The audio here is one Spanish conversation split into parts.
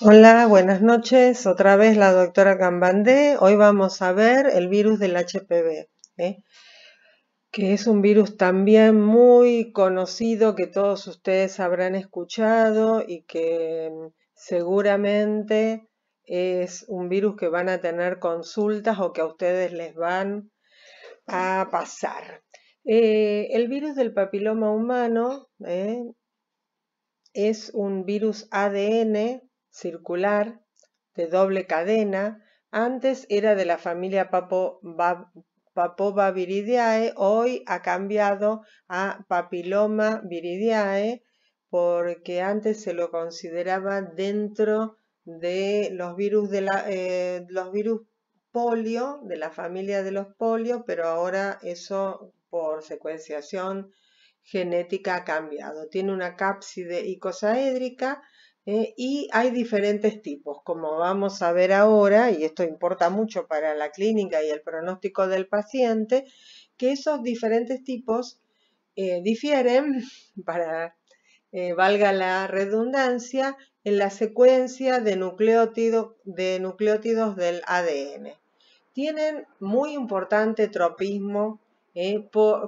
Hola, buenas noches. Otra vez la doctora Gambandé. Hoy vamos a ver el virus del HPV, ¿eh? que es un virus también muy conocido que todos ustedes habrán escuchado y que mm, seguramente es un virus que van a tener consultas o que a ustedes les van a pasar. Eh, el virus del papiloma humano ¿eh? es un virus ADN circular, de doble cadena, antes era de la familia Papova hoy ha cambiado a Papiloma viridiae, porque antes se lo consideraba dentro de los virus eh, los virus polio, de la familia de los polio, pero ahora eso por secuenciación genética ha cambiado. Tiene una cápside icosaédrica eh, y hay diferentes tipos, como vamos a ver ahora, y esto importa mucho para la clínica y el pronóstico del paciente, que esos diferentes tipos eh, difieren, para eh, valga la redundancia, en la secuencia de, de nucleótidos del ADN. Tienen muy importante tropismo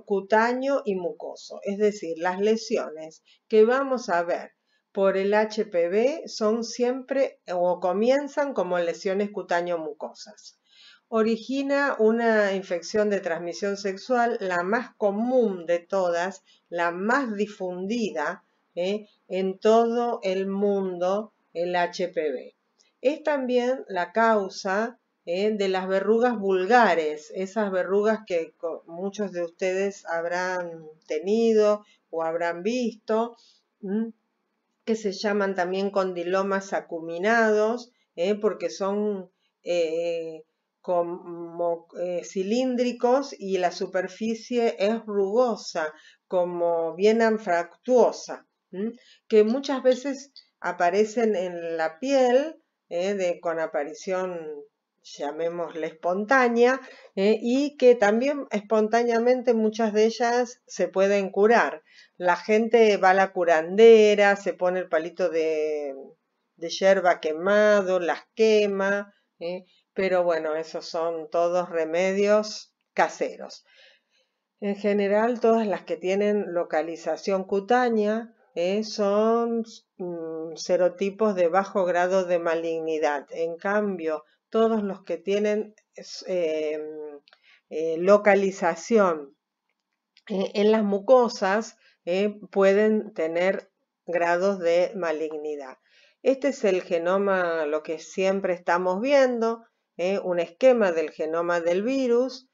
cutáneo y mucoso, es decir, las lesiones que vamos a ver por el HPV son siempre o comienzan como lesiones cutáneo-mucosas. Origina una infección de transmisión sexual, la más común de todas, la más difundida ¿eh? en todo el mundo, el HPV. Es también la causa ¿eh? de las verrugas vulgares, esas verrugas que muchos de ustedes habrán tenido o habrán visto que se llaman también condilomas acuminados, ¿eh? porque son eh, como eh, cilíndricos y la superficie es rugosa, como bien anfractuosa, que muchas veces aparecen en la piel de, con aparición llamémosle espontánea, eh, y que también espontáneamente muchas de ellas se pueden curar. La gente va a la curandera, se pone el palito de, de hierba quemado, las quema, eh, pero bueno, esos son todos remedios caseros. En general, todas las que tienen localización cutánea eh, son mm, serotipos de bajo grado de malignidad. En cambio, todos los que tienen em, eh, localización e, en las mucosas eh, pueden tener grados de malignidad. Este es el genoma, lo que siempre estamos viendo, eh, un esquema del genoma del virus.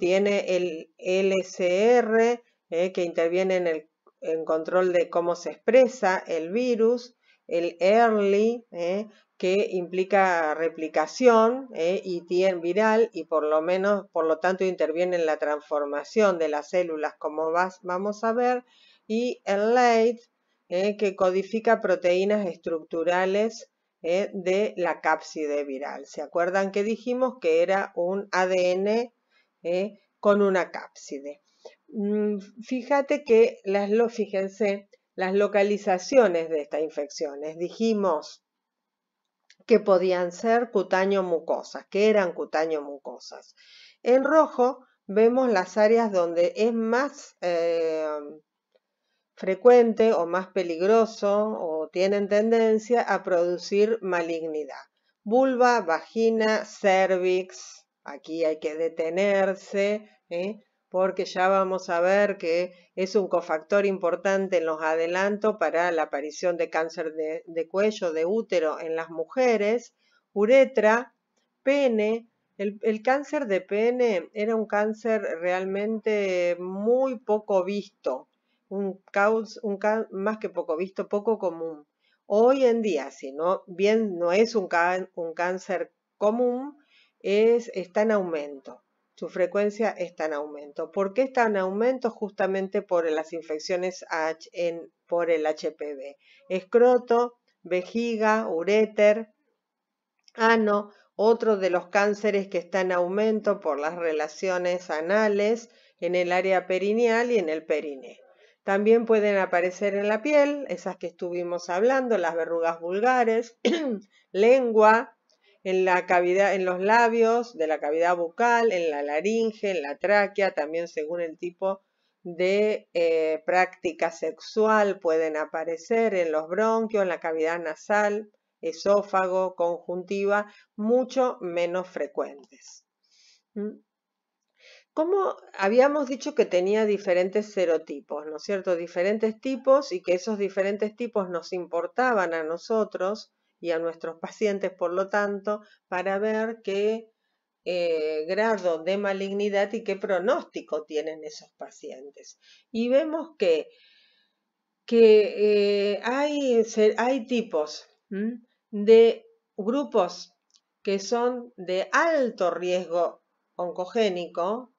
tiene el LCR que interviene en el en control de cómo se expresa el virus, el early, eh, que implica replicación eh, y tiene viral y por lo menos, por lo tanto, interviene en la transformación de las células, como vas, vamos a ver, y el late, eh, que codifica proteínas estructurales de la cápside viral. ¿Se acuerdan que dijimos que era un ADN con una cápside? Mm, fíjate que las lo fíjense las localizaciones de estas infecciones. Dijimos que podían ser cutáneo-mucosas, que eran cutáneo-mucosas. En rojo vemos las áreas donde es más eh, frecuente o más peligroso o tienen tendencia a producir malignidad. Vulva, vagina, cervix, aquí hay que detenerse, ¿eh? porque ya vamos a ver que es un cofactor importante en los adelantos para la aparición de cáncer de, cuello, de útero en las mujeres, uretra, pene. El, cáncer de pene era un cáncer realmente muy poco visto, un, más que poco visto, poco común. Hoy en día, si no, bien no es un, un cáncer común, es, está en aumento su frecuencia está en aumento. ¿Por qué está en aumento? Justamente por las infecciones por el HPV. Escroto, vejiga, uréter, ano, otro de los cánceres que está en aumento por las relaciones anales en el área perineal y en el perine. También pueden aparecer en la piel, esas que estuvimos hablando, las verrugas vulgares, lengua, en la cavidad, en los labios, de la cavidad bucal, en la laringe, en la tráquea, también según el tipo de eh, práctica sexual pueden aparecer en los bronquios, en la cavidad nasal, esófago, conjuntiva, mucho menos frecuentes. ¿Mm? Como habíamos dicho que tenía diferentes serotipos, ¿no es cierto? Diferentes tipos y que esos diferentes tipos nos importaban a nosotros y a nuestros pacientes, por lo tanto, para ver qué eh, grado de malignidad y qué pronóstico tienen esos pacientes. Y vemos que, eh, hay, hay, tipos de grupos que son de alto riesgo oncogénico,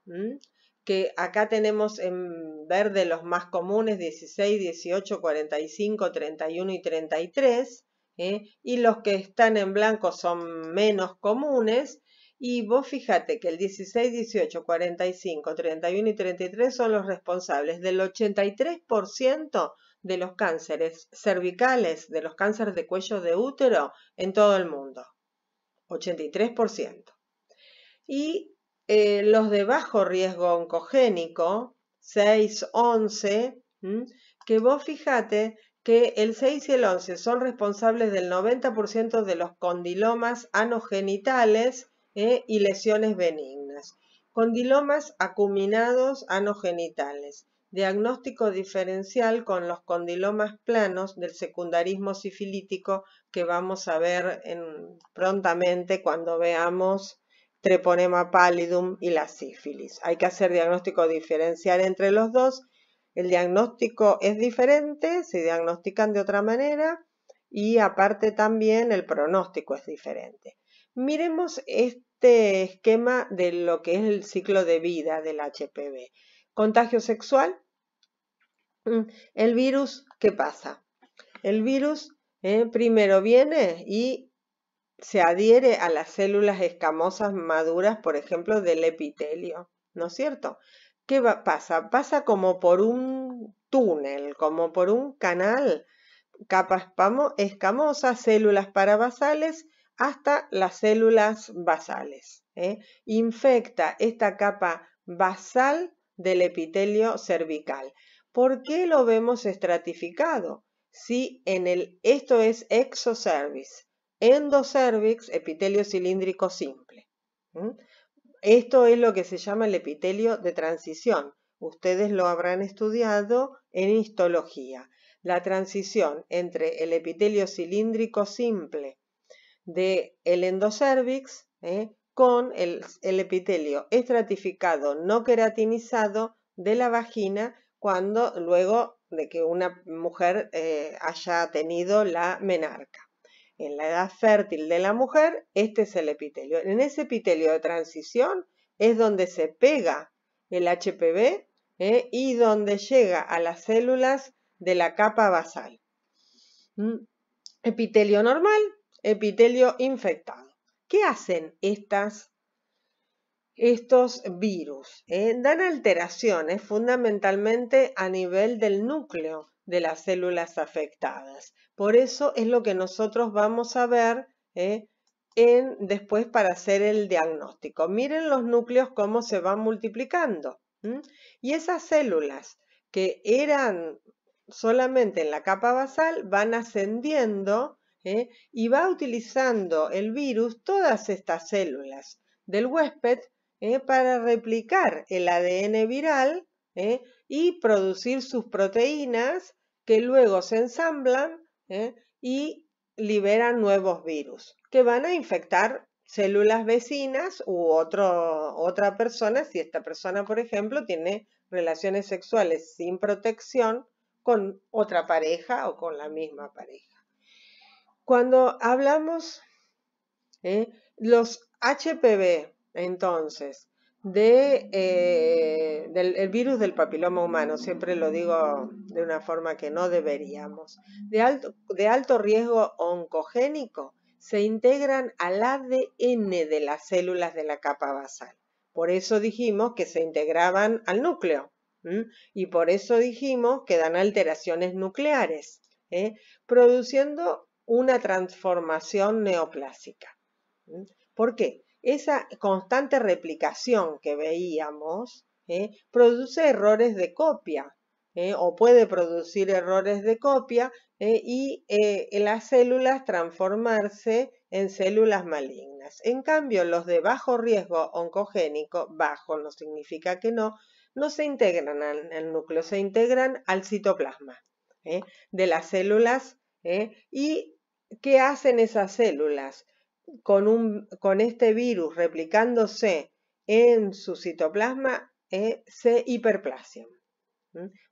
que acá tenemos en verde los más comunes 16, 18, 45, 31 y 33, ¿eh? y los que están en blanco son menos comunes. Y vos fíjate que el 16, 18, 45, 31 y 33 son los responsables del 83% de los cánceres cervicales, de los cánceres de cuello de útero en todo el mundo. 83%. Y eh, los de bajo riesgo oncogénico, 6, 11, que vos fíjate que el 6 y el 11 son responsables del 90% de los condilomas anogenitales ¿eh? y lesiones benignas. Condilomas acuminados anogenitales. Diagnóstico diferencial con los condilomas planos del secundarismo sifilítico que vamos a ver prontamente cuando veamos treponema pallidum y la sífilis. Hay que hacer diagnóstico diferencial entre los dos el diagnóstico es diferente, se diagnostican de otra manera y aparte también el pronóstico es diferente. Miremos este esquema de lo que es el ciclo de vida del HPV. Contagio sexual. Mm, el virus, ¿qué pasa? El virus eh, primero viene y se adhiere a las células escamosas maduras, por ejemplo, del epitelio, ¿no es cierto? ¿qué pasa? Pasa como por un túnel, como por un canal, capas escamosas, células parabasales, hasta las células basales. ¿eh? Infecta esta capa basal del epitelio cervical. ¿Por qué lo vemos estratificado? Si en el, esto es exocervix, endocervix, epitelio cilíndrico simple. Esto es lo que se llama el epitelio de transición. Ustedes lo habrán estudiado en histología. La transición entre el epitelio cilíndrico simple del endocervix ¿eh? con el, epitelio estratificado no queratinizado de la vagina cuando luego de que una mujer eh, haya tenido la menarca en la edad fértil de la mujer, este es el epitelio. En ese epitelio de transición es donde se pega el HPV ¿eh? y donde llega a las células de la capa basal. ¿Mm? Epitelio normal, epitelio infectado. ¿Qué hacen estas, estos virus? ¿Eh? Dan alteraciones fundamentalmente a nivel del núcleo de las células afectadas. Por eso es lo que nosotros vamos a ver ¿eh? después para hacer el diagnóstico. Miren los núcleos cómo se van multiplicando. Y esas células que eran solamente en la capa basal van ascendiendo ¿eh? y va utilizando el virus todas estas células del huésped ¿eh? para replicar el ADN viral y producir sus proteínas que luego se ensamblan ¿eh? y liberan nuevos virus que van a infectar células vecinas u otra persona, si esta persona, por ejemplo, tiene relaciones sexuales sin protección con otra pareja o con la misma pareja. Cuando hablamos, de ¿eh? los HPV, entonces, de, eh, del virus del papiloma humano, siempre lo digo de una forma que no deberíamos, de alto, riesgo oncogénico, se integran al ADN de las células de la capa basal. Por eso dijimos que se integraban al núcleo y por eso dijimos que dan alteraciones nucleares, ¿eh? produciendo una transformación neoplásica. ¿Por qué? esa constante replicación que veíamos ¿eh? produce errores de copia ¿eh? o puede producir errores de copia ¿eh? y las células transformarse en células malignas. En cambio, los de bajo riesgo oncogénico, bajo no significa que no, no se integran al, núcleo, se integran al citoplasma de las células y ¿qué hacen esas células? con, este virus replicándose en su citoplasma eh, se hiperplasian.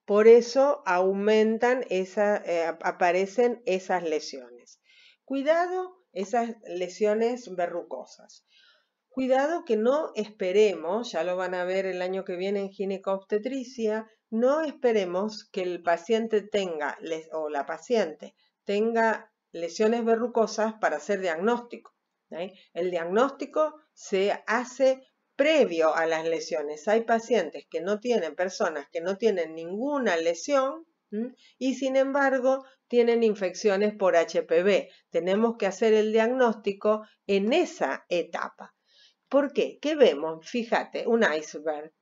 Por eso aumentan, eh, aparecen esas lesiones. Cuidado esas lesiones verrucosas. Cuidado que no esperemos, ya lo van a ver el año que viene en gineco-obstetricia, no esperemos que el paciente tenga o la paciente tenga lesiones verrucosas para hacer diagnóstico. El diagnóstico se hace previo a las lesiones. Hay pacientes que no tienen, personas que no tienen ninguna lesión y sin embargo tienen infecciones por HPV. Tenemos que hacer el diagnóstico en esa etapa. ¿Por qué? ¿Qué vemos? Fíjate, un iceberg.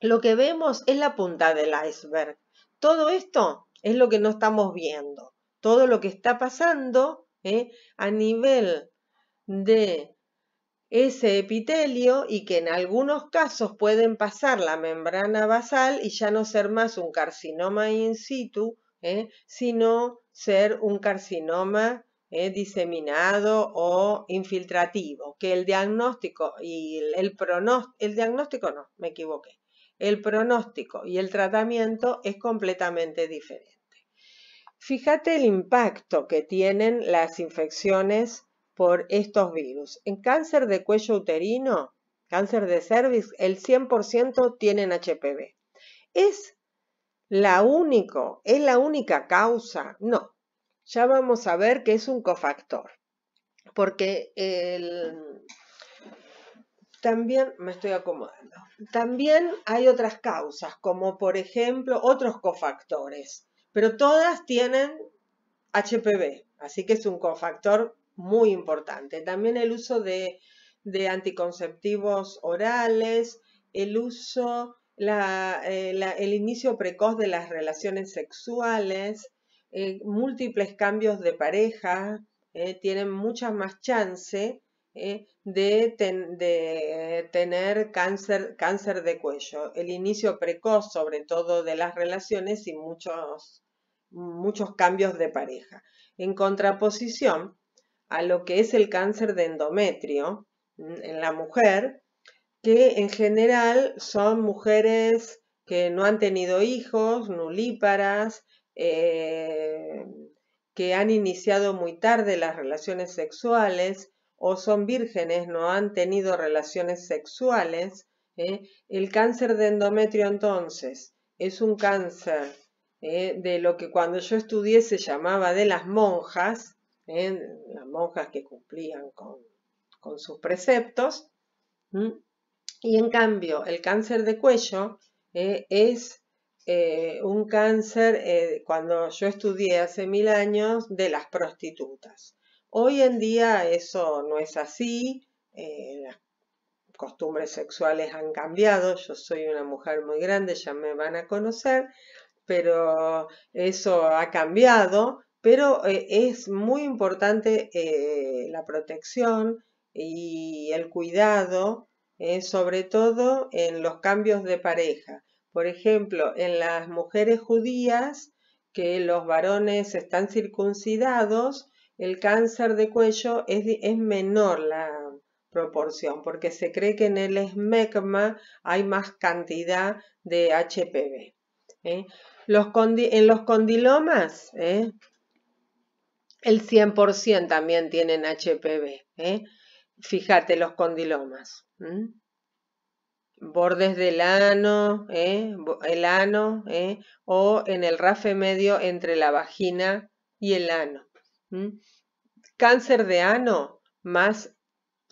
Lo que vemos es la punta del iceberg. Todo esto es lo que no estamos viendo. Todo lo que está pasando ¿eh? a nivel de ese epitelio y que en algunos casos pueden pasar la membrana basal y ya no ser más un carcinoma in situ, ¿eh? sino ser un carcinoma ¿eh? diseminado o infiltrativo, que el diagnóstico y el, el diagnóstico no, me equivoqué, el pronóstico y el tratamiento es completamente diferente. Fíjate el impacto que tienen las infecciones por estos virus. En cáncer de cuello uterino, cáncer de cervix, el 100% tienen HPV. ¿Es la, único, ¿Es la única causa? No. Ya vamos a ver que es un cofactor. Porque también me estoy acomodando. También hay otras causas, como por ejemplo otros cofactores, pero todas tienen HPV, así que es un cofactor muy importante. También el uso de, de anticonceptivos orales, el uso, eh, el inicio precoz de las relaciones sexuales, eh, múltiples cambios de pareja, eh, tienen muchas más chance de, de tener cáncer, cáncer de cuello. El inicio precoz, sobre todo de las relaciones y muchos, muchos cambios de pareja. En contraposición, a lo que es el cáncer de endometrio en la mujer, que en general son mujeres que no han tenido hijos, nulíparas, eh, que han iniciado muy tarde las relaciones sexuales o son vírgenes, no han tenido relaciones sexuales. ¿eh? El cáncer de endometrio entonces es un cáncer ¿eh? de lo que cuando yo estudié se llamaba de las monjas, las monjas que cumplían con, sus preceptos. Y en cambio, el cáncer de cuello eh, es eh, un cáncer, eh, cuando yo estudié hace mil años, de las prostitutas. Hoy en día eso no es así, las costumbres sexuales han cambiado, yo soy una mujer muy grande, ya me van a conocer, pero eso ha cambiado pero eh, es muy importante eh, la protección y el cuidado, eh, sobre todo en los cambios de pareja. Por ejemplo, en las mujeres judías, que los varones están circuncidados, el cáncer de cuello es, menor la proporción, porque se cree que en el esmecma hay más cantidad de HPV. en los condilomas, el 100% también tienen HPV. ¿eh? Fíjate los condilomas. Bordes del ano, ¿eh? el ano, ¿eh? o en el rafe medio entre la vagina y el ano. Cáncer de ano, más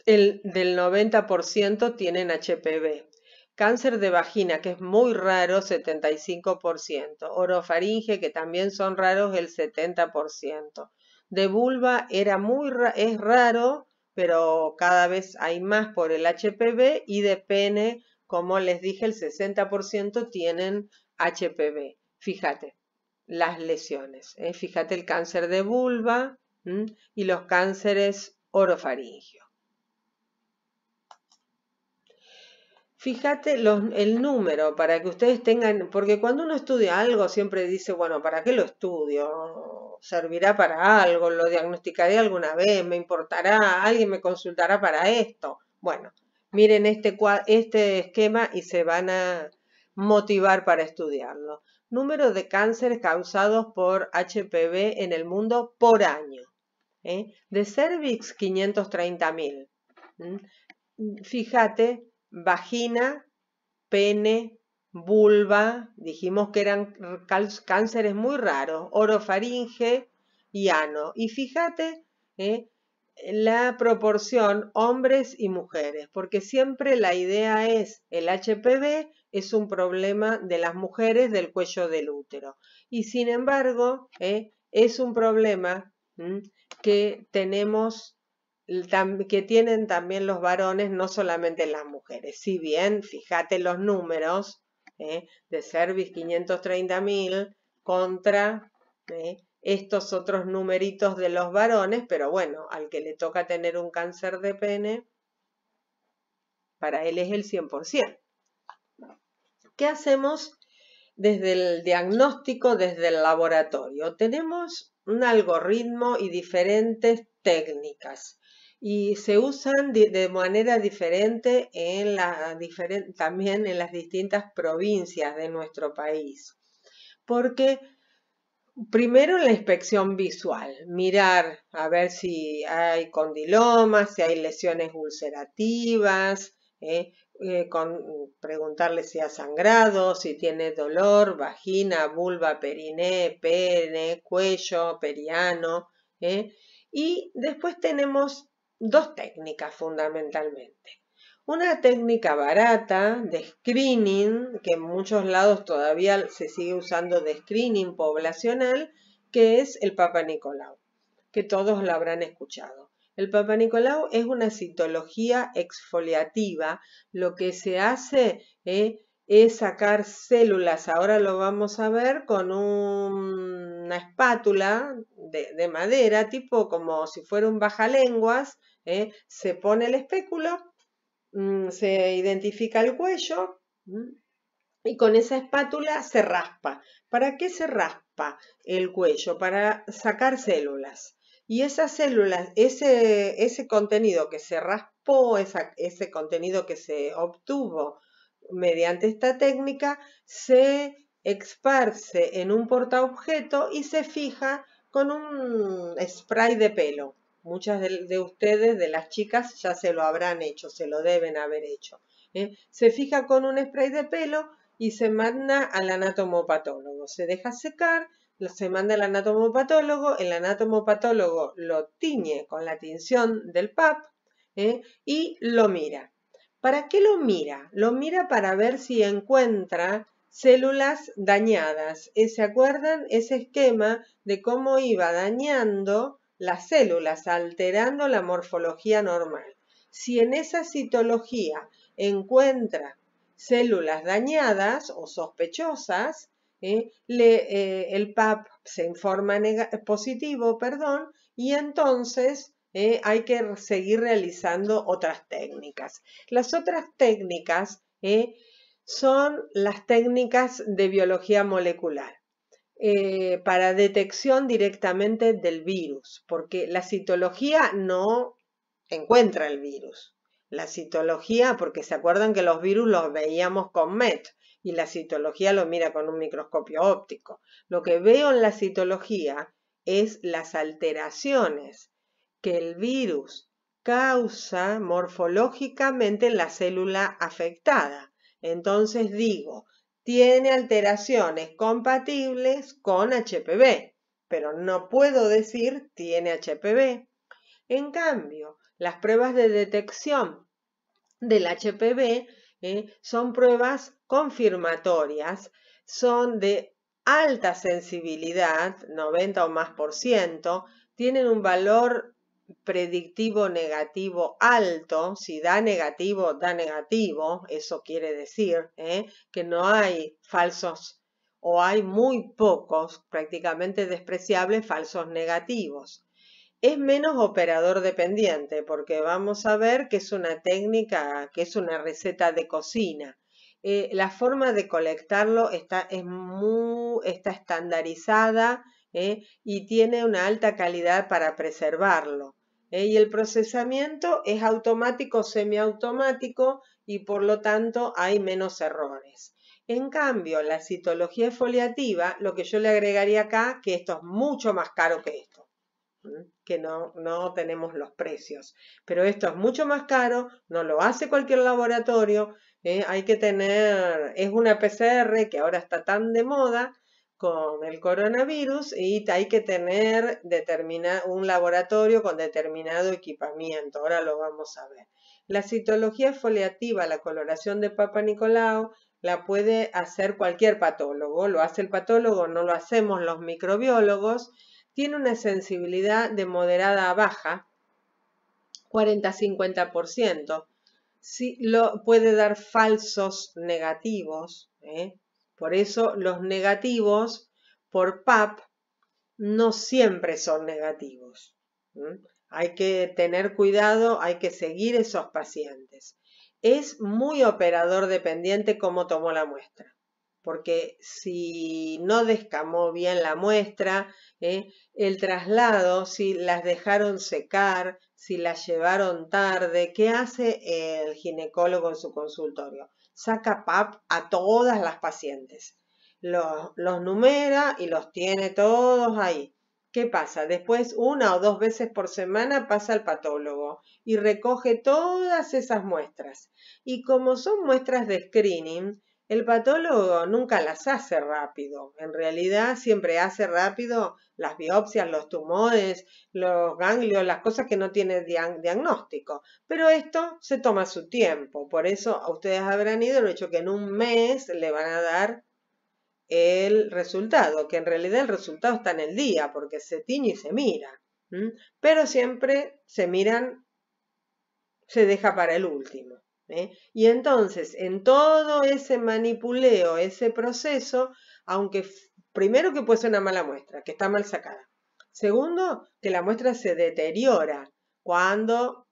el del 90% tienen HPV. Cáncer de vagina, que es muy raro, 75%. Orofaringe, que también son raros, el 70% de vulva era muy es raro, pero cada vez hay más por el HPV y de pene, como les dije, el 60% tienen HPV. Fíjate las lesiones, ¿eh? fíjate el cáncer de vulva y los cánceres orofaringio. Fíjate el número para que ustedes tengan, porque cuando uno estudia algo siempre dice, bueno, ¿para qué lo estudio? servirá para algo, lo diagnosticaré alguna vez, me importará, alguien me consultará para esto. Bueno, miren este, este esquema y se van a motivar para estudiarlo. Número de cánceres causados por HPV en el mundo por año. ¿eh? De cervix, 530.000. Fíjate, vagina, pene, vulva, dijimos que eran cánceres muy raros, orofaringe y ano. Y fíjate eh, la proporción hombres y mujeres, porque siempre la idea es el HPV es un problema de las mujeres del cuello del útero. Y sin embargo, ¿eh? es un problema que tenemos que tienen también los varones, no solamente las mujeres. Si bien, fíjate los números, ¿eh? de Service 530.000 contra ¿eh? estos otros numeritos de los varones, pero bueno, al que le toca tener un cáncer de pene, para él es el 100%. ¿Qué hacemos desde el diagnóstico, desde el laboratorio? Tenemos un algoritmo y diferentes técnicas y se usan de manera diferente también en las distintas provincias de nuestro país. Porque primero la inspección visual, mirar a ver si hay condilomas, si hay lesiones ulcerativas, ¿eh? Eh, preguntarle si ha sangrado, si tiene dolor, vagina, vulva, periné, pene, cuello, periano. ¿eh? Y después tenemos dos técnicas fundamentalmente. Una técnica barata de screening, que en muchos lados todavía se sigue usando de screening poblacional, que es el Papa Nicolau, que todos lo habrán escuchado. El Papa Nicolau es una citología exfoliativa. Lo que se hace eh, es sacar células. Ahora lo vamos a ver con una espátula de, madera, tipo como si fuera un bajalenguas. ¿eh? Se pone el espéculo, mm, se identifica el cuello y con esa espátula se raspa. ¿Para qué se raspa el cuello? Para sacar células. Y esas células, ese, contenido que se raspó, ese contenido que se obtuvo mediante esta técnica se esparce en un portaobjeto y se fija con un spray de pelo. Muchas de, ustedes, de las chicas, ya se lo habrán hecho, se lo deben haber hecho. ¿eh? Se fija con un spray de pelo y se manda al anatomopatólogo. Se deja secar, se manda al anatomopatólogo, el anatomopatólogo lo tiñe con la tinción del PAP ¿eh? y lo mira. ¿Para qué lo mira? Lo mira para ver si encuentra células dañadas. Eh, ¿Se acuerdan ese esquema de cómo iba dañando las células, alterando la morfología normal? Si en esa citología encuentra células dañadas o sospechosas, eh, eh, el PAP se informa positivo, perdón, y entonces eh, hay que seguir realizando otras técnicas. Las otras técnicas eh, son las técnicas de biología molecular. Eh, para detección directamente del virus, porque la citología no encuentra el virus. La citología, porque se acuerdan que los virus los veíamos con MET y la citología lo mira con un microscopio óptico. Lo que veo en la citología es las alteraciones que el virus causa morfológicamente la célula afectada. Entonces digo, tiene alteraciones compatibles con HPV, pero no puedo decir tiene HPV. En cambio, las pruebas de detección del HPV eh, son pruebas confirmatorias, son de alta sensibilidad, 90 o más por ciento, tienen un valor predictivo negativo alto, si da negativo, da negativo, eso quiere decir ¿eh? que no hay falsos o hay muy pocos, prácticamente despreciables, falsos negativos. Es menos operador dependiente porque vamos a ver que es una técnica, que es una receta de cocina. Eh, la forma de colectarlo está, es muy, está estandarizada, ¿eh? y tiene una alta calidad para preservarlo. ¿eh? Y el procesamiento es automático, o semiautomático y por lo tanto hay menos errores. En cambio, la citología foliativa, lo que yo le agregaría acá, que esto es mucho más caro que esto, que no, tenemos los precios. Pero esto es mucho más caro, no lo hace cualquier laboratorio, ¿eh? hay que tener, es una PCR que ahora está tan de moda, con el coronavirus y hay que tener un laboratorio con determinado equipamiento. Ahora lo vamos a ver. La citología foliativa, la coloración de Papa Nicolau, la puede hacer cualquier patólogo. Lo hace el patólogo, no lo hacemos los microbiólogos. Tiene una sensibilidad de moderada a baja, 40-50%. si lo, puede dar falsos negativos, ¿eh? Por eso los negativos por PAP no siempre son negativos. Hay que tener cuidado, hay que seguir esos pacientes. Es muy operador dependiente cómo tomó la muestra, porque si no descamó bien la muestra, ¿eh? el traslado, si las dejaron secar, si las llevaron tarde, ¿qué hace el ginecólogo en su consultorio? saca PAP a todas las pacientes. Los, numera y los tiene todos ahí. ¿Qué pasa? Después, una o dos veces por semana pasa al patólogo y recoge todas esas muestras. Y como son muestras de screening, el patólogo nunca las hace rápido. En realidad siempre hace rápido las biopsias, los tumores, los ganglios, las cosas que no tiene diagnóstico. Pero esto se toma su tiempo. Por eso ustedes habrán ido, lo hecho que en un mes le van a dar el resultado, que en realidad el resultado está en el día, porque se tiñe y se mira. Pero siempre se miran, se deja para el último. ¿eh? Y entonces, en todo ese manipuleo, ese proceso, aunque primero que puede ser una mala muestra, que está mal sacada. Segundo, que la muestra se deteriora cuando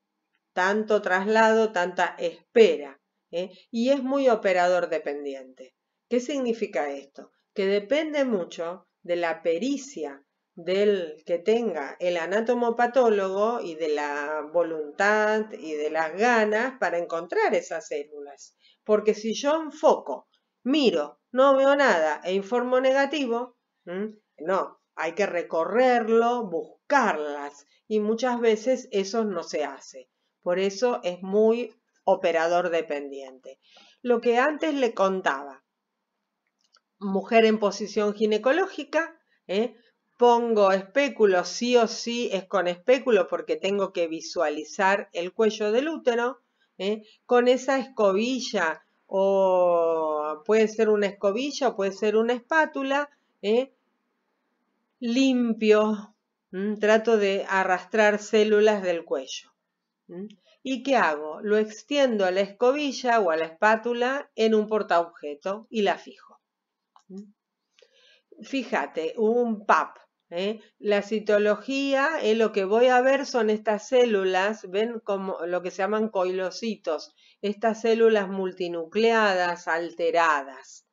tanto traslado, tanta espera. ¿eh? Y es muy operador dependiente. ¿Qué significa esto? Que depende mucho de la pericia del que tenga el anatomopatólogo y de la voluntad y de las ganas para encontrar esas células. Porque si yo enfoco, miro, no veo nada e informo negativo, no, hay que recorrerlo, buscarlas y muchas veces eso no se hace. Por eso es muy operador dependiente. Lo que antes le contaba, mujer en posición ginecológica, ¿eh? pongo espéculo, sí o sí es con espéculo porque tengo que visualizar el cuello del útero, ¿eh? con esa escobilla o puede ser una escobilla o puede ser una espátula, ¿eh? limpio, trato de arrastrar células del cuello. ¿Y qué hago? Lo extiendo a la escobilla o a la espátula en un portaobjeto y la fijo. Fíjate, un PAP, ¿eh? La citología es lo que voy a ver son estas células, ven como lo que se llaman coilocitos, estas células multinucleadas, alteradas,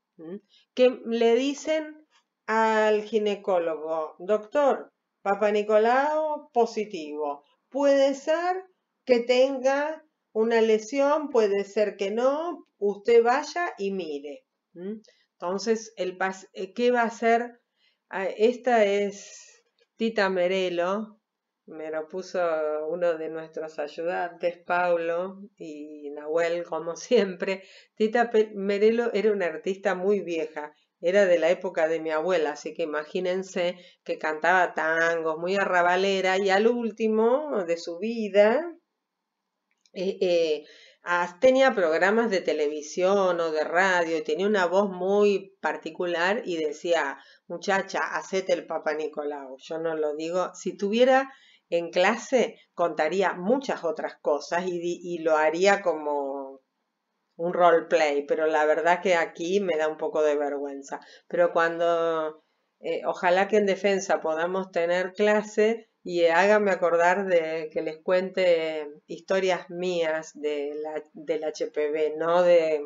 que le dicen al ginecólogo, doctor, papá Nicolau positivo, puede ser que tenga una lesión, puede ser que no, usted vaya y mire. Entonces, el eh, ¿qué va a hacer? Ah, esta es Tita Merelo, me lo puso uno de nuestros ayudantes, Paulo y Nahuel, como siempre. Tita Merelo era una artista muy vieja, era de la época de mi abuela, así que imagínense que cantaba tangos, muy arrabalera, y al último de su vida eh, eh, Ah, tenía programas de televisión o de radio y tenía una voz muy particular y decía, muchacha, hacete el Papa Nicolau. Yo no lo digo. Si tuviera en clase, contaría muchas otras cosas y, lo haría como un roleplay, pero la verdad que aquí me da un poco de vergüenza. Pero cuando, eh, ojalá que en defensa podamos tener clase, y háganme acordar de que les cuente historias mías de la, del HPV, no de,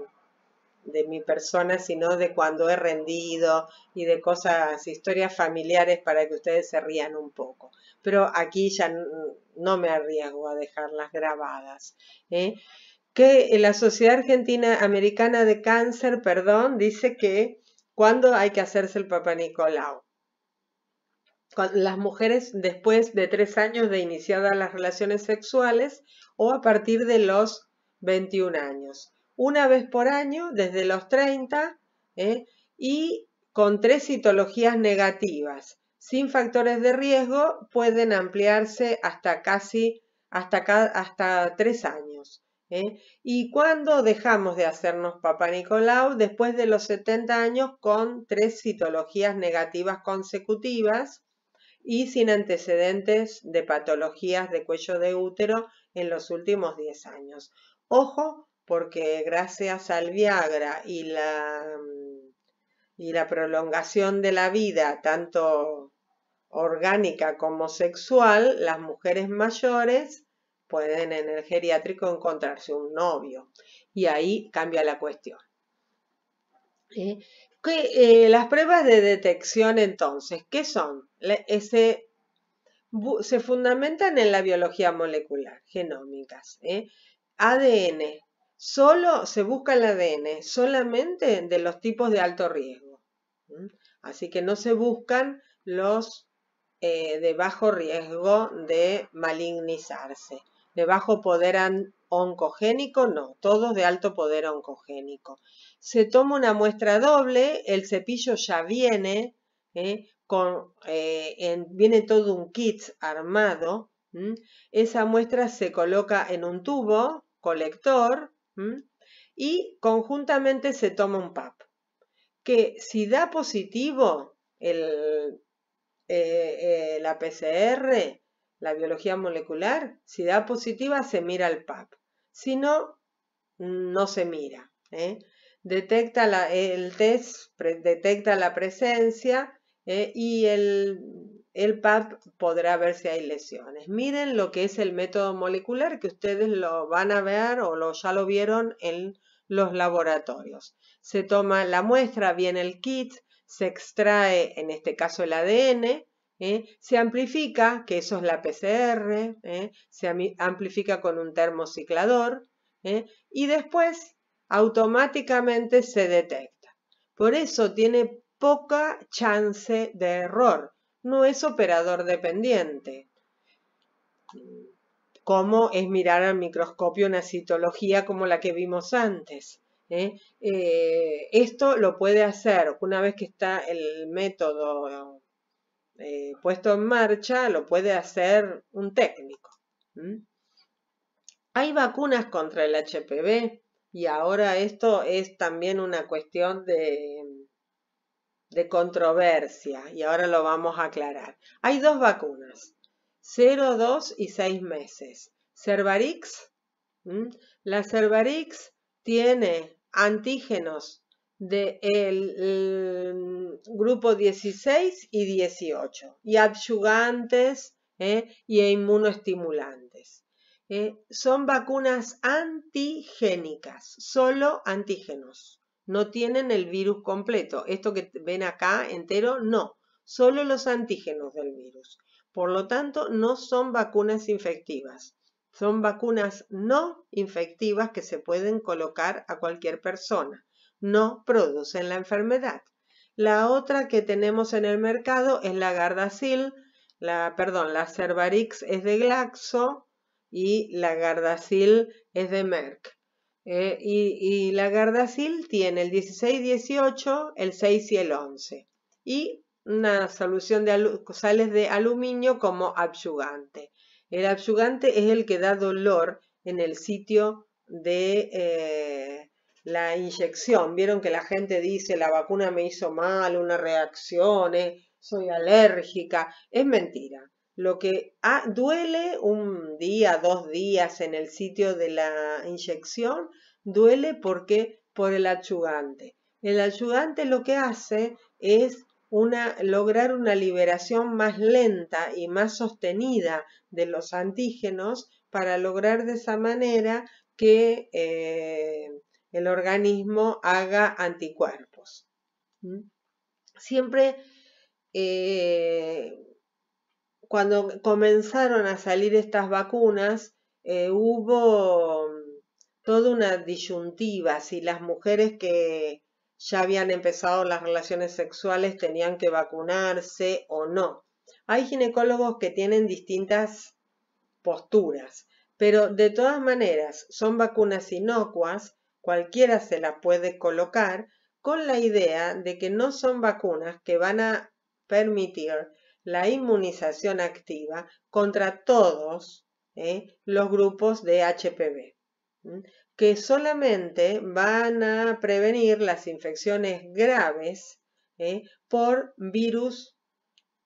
mi persona, sino de cuando he rendido y de cosas, historias familiares para que ustedes se rían un poco. Pero aquí ya no me arriesgo a dejarlas grabadas. ¿eh? Que la Sociedad Argentina Americana de Cáncer, perdón, dice que cuando hay que hacerse el Papa Nicolau las mujeres después de tres años de iniciadas las relaciones sexuales o a partir de los 21 años. Una vez por año, desde los 30, ¿eh? y con tres citologías negativas. Sin factores de riesgo pueden ampliarse hasta casi hasta, hasta tres años. ¿eh? ¿Y cuando dejamos de hacernos papá Nicolau? Después de los 70 años con tres citologías negativas consecutivas y sin antecedentes de patologías de cuello de útero en los últimos 10 años. Ojo, porque gracias al Viagra y la, mm, y la prolongación de la vida, tanto orgánica como sexual, las mujeres mayores pueden en el geriátrico encontrarse un novio. Y ahí cambia la cuestión. Eh, las pruebas de detección entonces, ¿qué son? Eh, se fundamentan en la biología molecular, genómicas. ¿eh? ADN, solo se busca el ADN, solamente de los tipos de alto riesgo. Así que no se buscan los de bajo riesgo de malignizarse de bajo poder oncogénico, no, todos de alto poder oncogénico. Se toma una muestra doble, el cepillo ya viene, ¿eh? Eh, viene todo un kit armado, esa muestra se coloca en un tubo, colector, y conjuntamente se toma un PAP, que si da positivo el, eh, la PCR, la biología molecular, si da positiva se mira el PAP, si no, no se mira. ¿eh? Detecta el test detecta la presencia ¿eh? y el, PAP podrá ver si hay lesiones. Miren lo que es el método molecular que ustedes lo van a ver o lo, ya lo vieron en los laboratorios. Se toma la muestra, viene el kit, se extrae en este caso el ADN, ¿eh? Se amplifica, que eso es la PCR, ¿eh? se amplifica con un termociclador ¿eh? y después automáticamente se detecta. Por eso tiene poca chance de error, no es operador dependiente. Como es mirar al microscopio una citología como la que vimos antes. esto lo puede hacer una vez que está el método eh, puesto en marcha lo puede hacer un técnico. Hay vacunas contra el HPV y ahora esto es también una cuestión de, controversia y ahora lo vamos a aclarar. Hay dos vacunas, 0, 2 y 6 meses. Cervarix, la Cervarix tiene antígenos del el mm, grupo 16 y 18, y adyugantes eh, y inmunoestimulantes. Eh, son vacunas antigénicas, solo antígenos. No tienen el virus completo. Esto que ven acá entero, no. Solo los antígenos del virus. Por lo tanto, no son vacunas infectivas. Son vacunas no infectivas que se pueden colocar a cualquier persona no producen la enfermedad. La otra que tenemos en el mercado es la Gardasil, la, perdón, la Cervarix es de Glaxo y la Gardasil es de Merck. Eh, y, la Gardasil tiene el 16, 18, el 6 y el 11. Y una solución de sales de aluminio como abyugante. El abyugante es el que da dolor en el sitio de, eh, la inyección. Vieron que la gente dice la vacuna me hizo mal, una reacción, eh, soy alérgica. Es mentira. Lo que ah, duele un día, dos días en el sitio de la inyección, duele porque por el ayudante. El ayudante lo que hace es una, lograr una liberación más lenta y más sostenida de los antígenos para lograr de esa manera que eh, el organismo haga anticuerpos. Siempre eh, cuando comenzaron a salir estas vacunas, eh, hubo mm, toda una disyuntiva, si las mujeres que ya habían empezado las relaciones sexuales tenían que vacunarse o no. Hay ginecólogos que tienen distintas posturas, pero de todas maneras son vacunas inocuas cualquiera se la puede colocar con la idea de que no son vacunas que van a permitir la inmunización activa contra todos ¿eh? los grupos de HPV, que solamente van a prevenir las infecciones graves ¿eh? por virus,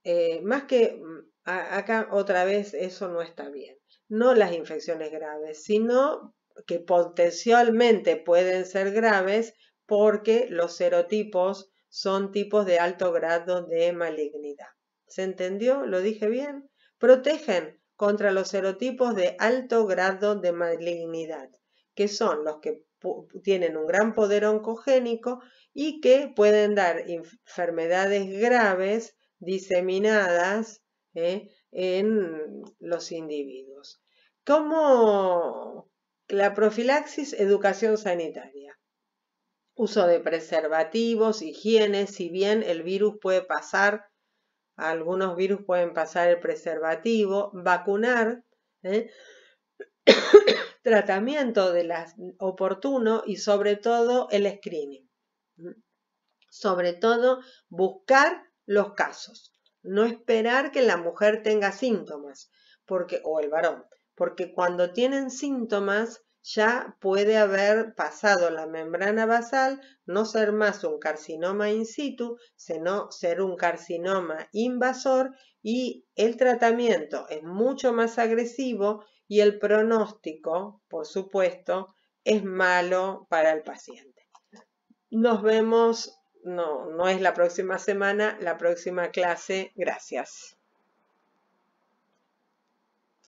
eh, más que mm, acá otra vez eso no está bien, no las infecciones graves, sino que potencialmente pueden ser graves porque los serotipos son tipos de alto grado de malignidad. ¿Se entendió? ¿Lo dije bien? Protegen contra los serotipos de alto grado de malignidad, que son los que tienen un gran poder oncogénico y que pueden dar enfermedades graves diseminadas ¿eh? en los individuos. ¿Cómo, la profilaxis, educación sanitaria. Uso de preservativos, higiene, si bien el virus puede pasar, algunos virus pueden pasar el preservativo, vacunar, ¿eh? tratamiento de las, oportuno y sobre todo el screening. Sobre todo buscar los casos, no esperar que la mujer tenga síntomas porque o el varón, porque cuando tienen síntomas ya puede haber pasado la membrana basal, no ser más un carcinoma in situ, sino ser un carcinoma invasor y el tratamiento es mucho más agresivo y el pronóstico, por supuesto, es malo para el paciente. Nos vemos, no, no es la próxima semana, la próxima clase. Gracias.